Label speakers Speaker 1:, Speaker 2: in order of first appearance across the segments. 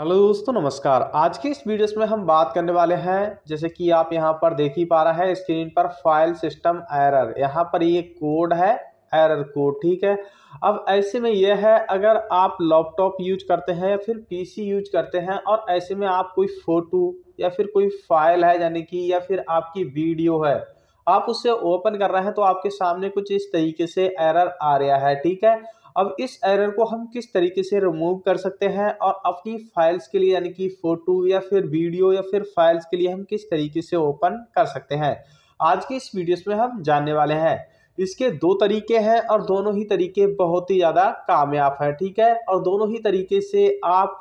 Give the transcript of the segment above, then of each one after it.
Speaker 1: hello दोस्तों नमस्कार आज के इस वीडियोस में हम बात करने वाले हैं जैसे कि आप यहां पर देख ही पा रहा है स्क्रीन पर फाइल सिस्टम एरर यहां पर ये कोड है एरर कोड ठीक है अब ऐसे में यह है अगर आप लैपटॉप यूज करते हैं या फिर पीसी यूज करते हैं और ऐसे में आप कोई फ़ोटो या फिर कोई फाइल है यानी कि या फिर आपकी वीडियो है आप उससे ओपन कर रहे हैं तो आपके सामने कुछ इस तरीके से एरर आ रहा है ठीक है अब इस एरर को हम किस तरीके से रिमूव कर सकते हैं और अपनी फाइल्स के लिए यानी कि फ़ोटो या फिर वीडियो या फिर फाइल्स के लिए हम किस तरीके से ओपन कर सकते हैं आज की इस वीडियोस में हम जानने वाले हैं इसके दो तरीके हैं और दोनों ही तरीके बहुत ही ज़्यादा कामयाब हैं ठीक है और दोनों ही तरीके से आप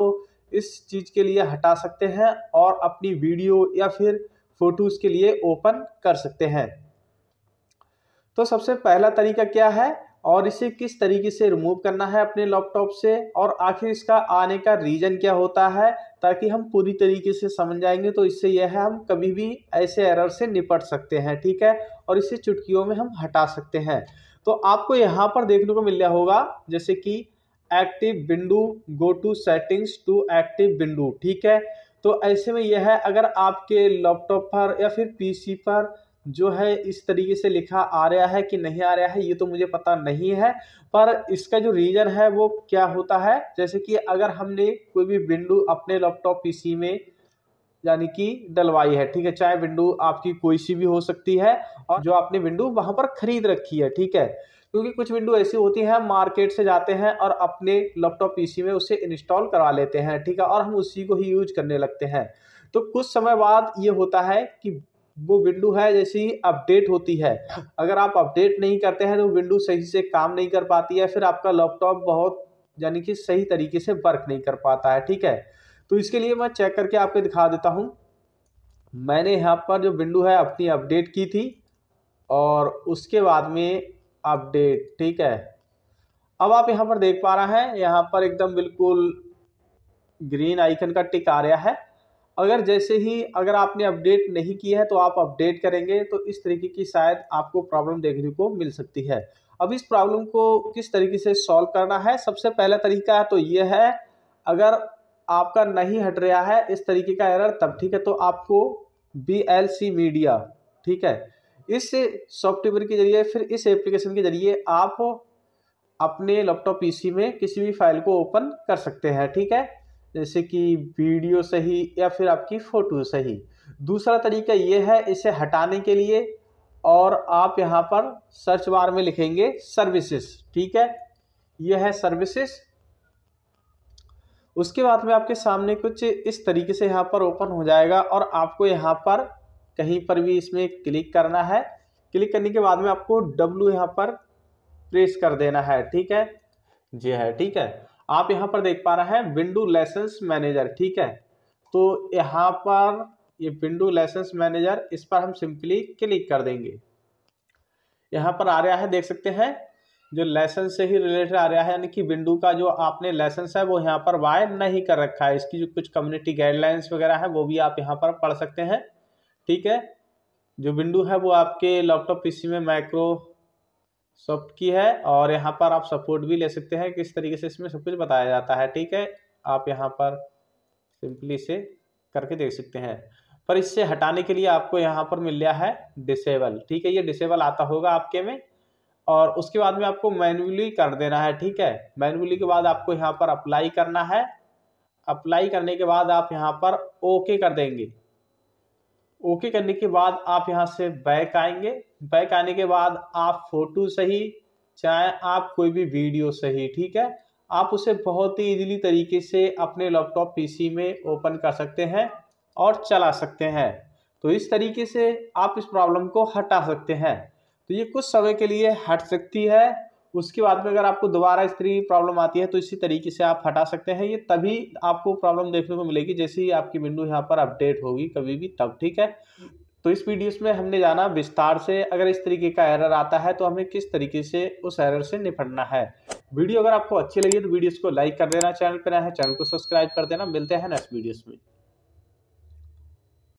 Speaker 1: इस चीज़ के लिए हटा सकते हैं और अपनी वीडियो या फिर फ़ोटोज़ के लिए ओपन कर सकते हैं तो सबसे पहला तरीका क्या है और इसे किस तरीके से रिमूव करना है अपने लैपटॉप से और आखिर इसका आने का रीज़न क्या होता है ताकि हम पूरी तरीके से समझ जाएंगे तो इससे यह है हम कभी भी ऐसे एरर से निपट सकते हैं ठीक है और इसे चुटकियों में हम हटा सकते हैं तो आपको यहाँ पर देखने को मिल रहा होगा जैसे कि active window go to settings to active window ठीक है तो ऐसे में यह है अगर आपके लैपटॉप पर या फिर पीसी पर जो है इस तरीके से लिखा आ रहा है कि नहीं आ रहा है ये तो मुझे पता नहीं है पर इसका जो रीज़न है वो क्या होता है जैसे कि अगर हमने कोई भी विंडो अपने लैपटॉप पीसी में यानी कि डलवाई है ठीक है चाहे विंडो आपकी कोई सी भी हो सकती है और जो आपने विंडो वहाँ पर खरीद रखी है ठीक है क्योंकि कुछ विंडो ऐसी होती है मार्केट से जाते हैं और अपने लैपटॉप पीसी में उसे इंस्टॉल करा लेते हैं ठीक है और हम उसी को ही यूज करने लगते हैं तो कुछ समय बाद ये होता है कि वो विंडो है जैसे ही अपडेट होती है अगर आप अपडेट नहीं करते हैं तो विंडो सही से काम नहीं कर पाती है फिर आपका लैपटॉप बहुत यानी कि सही तरीके से वर्क नहीं कर पाता है ठीक है तो इसके लिए मैं चेक करके आपको दिखा देता हूँ मैंने यहाँ पर जो विंडो है अपनी अपडेट की थी और उसके बाद में अपडेट ठीक है अब आप यहाँ पर देख पा रहे हैं यहाँ पर एकदम बिल्कुल ग्रीन आइकन का टिक आ रहा है अगर जैसे ही अगर आपने अपडेट नहीं किया है तो आप अपडेट करेंगे तो इस तरीके की शायद आपको प्रॉब्लम देखने को मिल सकती है अब इस प्रॉब्लम को किस तरीके से सॉल्व करना है सबसे पहला तरीका तो ये है अगर आपका नहीं हट रहा है इस तरीके का एरर तब ठीक है तो आपको बी एल सी मीडिया ठीक है इस सॉफ्टवेयर के जरिए फिर इस एप्लीकेशन के जरिए आप अपने लैपटॉप पीसी में किसी भी फाइल को ओपन कर सकते हैं ठीक है जैसे कि वीडियो सही या फिर आपकी फ़ोटो सही दूसरा तरीका ये है इसे हटाने के लिए और आप यहाँ पर सर्च बार में लिखेंगे सर्विसेज ठीक है यह है सर्विसेज उसके बाद में आपके सामने कुछ इस तरीके से यहाँ पर ओपन हो जाएगा और आपको यहाँ पर कहीं पर भी इसमें क्लिक करना है क्लिक करने के बाद में आपको डब्लू यहाँ पर प्रेस कर देना है ठीक है जी है हाँ, ठीक है आप यहाँ पर देख पा रहे हैं विंडो लाइसेंस मैनेजर ठीक है तो यहाँ पर ये विंडो लाइसेंस मैनेजर इस पर हम सिंपली क्लिक कर देंगे यहाँ पर आ रहा है देख सकते हैं जो लाइसेंस से ही रिलेटेड आ रहा है यानी कि विंडो का जो आपने लाइसेंस है वो यहाँ पर बाय नहीं कर रखा है इसकी जो कुछ कम्युनिटी गाइडलाइंस वगैरह है वो भी आप यहाँ पर पढ़ सकते हैं ठीक है जो विंडो है वो आपके लैपटॉप पीसी में माइक्रो सब की है और यहाँ पर आप सपोर्ट भी ले सकते हैं किस तरीके से इसमें सब कुछ बताया जाता है ठीक है आप यहाँ पर सिंपली से करके देख सकते हैं पर इससे हटाने के लिए आपको यहाँ पर मिल गया है डिसेबल ठीक है ये डिसेबल आता होगा आपके में और उसके बाद में आपको मैनुअली कर देना है ठीक है मैनुअली के बाद आपको यहाँ पर अप्लाई करना है अप्लाई करने के बाद आप यहाँ पर ओके कर देंगे ओके करने के बाद आप यहाँ से बैक आएंगे बैक आने के बाद आप फोटो सही चाहे आप कोई भी वीडियो सही ठीक है आप उसे बहुत ही इजीली तरीके से अपने लैपटॉप पीसी में ओपन कर सकते हैं और चला सकते हैं तो इस तरीके से आप इस प्रॉब्लम को हटा सकते हैं तो ये कुछ समय के लिए हट सकती है उसके बाद में अगर आपको दोबारा स्त्री प्रॉब्लम आती है तो इसी तरीके से आप हटा सकते हैं ये तभी आपको प्रॉब्लम देखने को मिलेगी जैसे ही आपकी विंडो यहाँ पर अपडेट होगी कभी भी तब ठीक है तो इस वीडियो में हमने जाना विस्तार से अगर इस तरीके का एरर आता है तो हमें किस तरीके से उस एरर से निपटना है वीडियो अगर आपको अच्छी लगी तो वीडियो को लाइक कर देना चैनल पर ना है चैनल को सब्सक्राइब कर देना मिलते हैं नेक्स्ट वीडियोस में